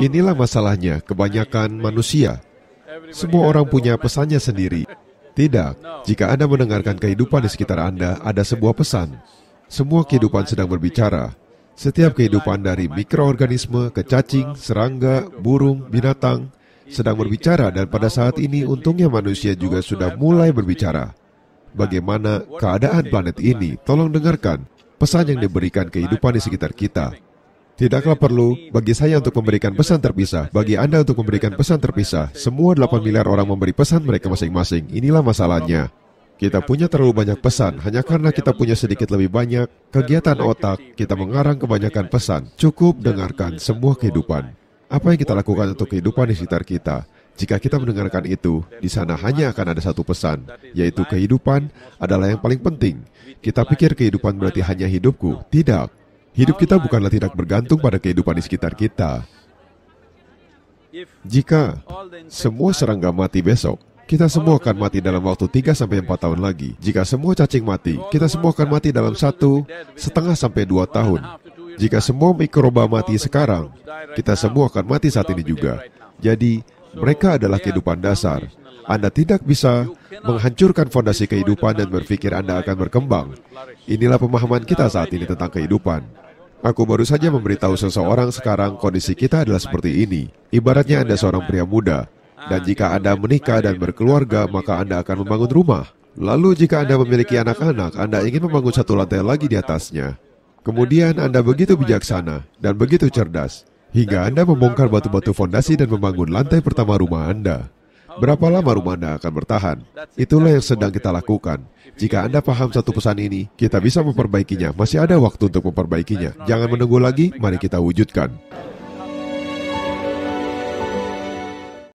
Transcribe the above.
Inilah masalahnya kebanyakan manusia. Semua orang punya pesannya sendiri. Tidak, jika Anda mendengarkan kehidupan di sekitar Anda, ada sebuah pesan. Semua kehidupan sedang berbicara. Setiap kehidupan dari mikroorganisme ke cacing, serangga, burung, binatang, sedang berbicara dan pada saat ini untungnya manusia juga sudah mulai berbicara. Bagaimana keadaan planet ini? Tolong dengarkan pesan yang diberikan kehidupan di sekitar kita. Tidaklah perlu bagi saya untuk memberikan pesan terpisah, bagi Anda untuk memberikan pesan terpisah. Semua 8 miliar orang memberi pesan mereka masing-masing. Inilah masalahnya. Kita punya terlalu banyak pesan, hanya karena kita punya sedikit lebih banyak kegiatan otak, kita mengarang kebanyakan pesan. Cukup dengarkan semua kehidupan. Apa yang kita lakukan untuk kehidupan di sekitar kita? Jika kita mendengarkan itu, di sana hanya akan ada satu pesan, yaitu kehidupan adalah yang paling penting. Kita pikir kehidupan berarti hanya hidupku. Tidak, Hidup kita bukanlah tidak bergantung pada kehidupan di sekitar kita. Jika semua serangga mati besok, kita semua akan mati dalam waktu 3 sampai 4 tahun lagi. Jika semua cacing mati, kita semua akan mati dalam satu setengah sampai dua tahun. Jika semua mikroba mati sekarang, kita semua akan mati saat ini juga. Jadi, mereka adalah kehidupan dasar. Anda tidak bisa menghancurkan fondasi kehidupan dan berpikir Anda akan berkembang. Inilah pemahaman kita saat ini tentang kehidupan. Aku baru saja memberitahu seseorang sekarang kondisi kita adalah seperti ini. Ibaratnya Anda seorang pria muda, dan jika Anda menikah dan berkeluarga, maka Anda akan membangun rumah. Lalu jika Anda memiliki anak-anak, Anda ingin membangun satu lantai lagi di atasnya. Kemudian Anda begitu bijaksana dan begitu cerdas, hingga Anda membongkar batu-batu fondasi dan membangun lantai pertama rumah Anda. Berapa lama rumah Anda akan bertahan? Itulah yang sedang kita lakukan. Jika Anda paham satu pesan ini, kita bisa memperbaikinya. Masih ada waktu untuk memperbaikinya. Jangan menunggu lagi, mari kita wujudkan.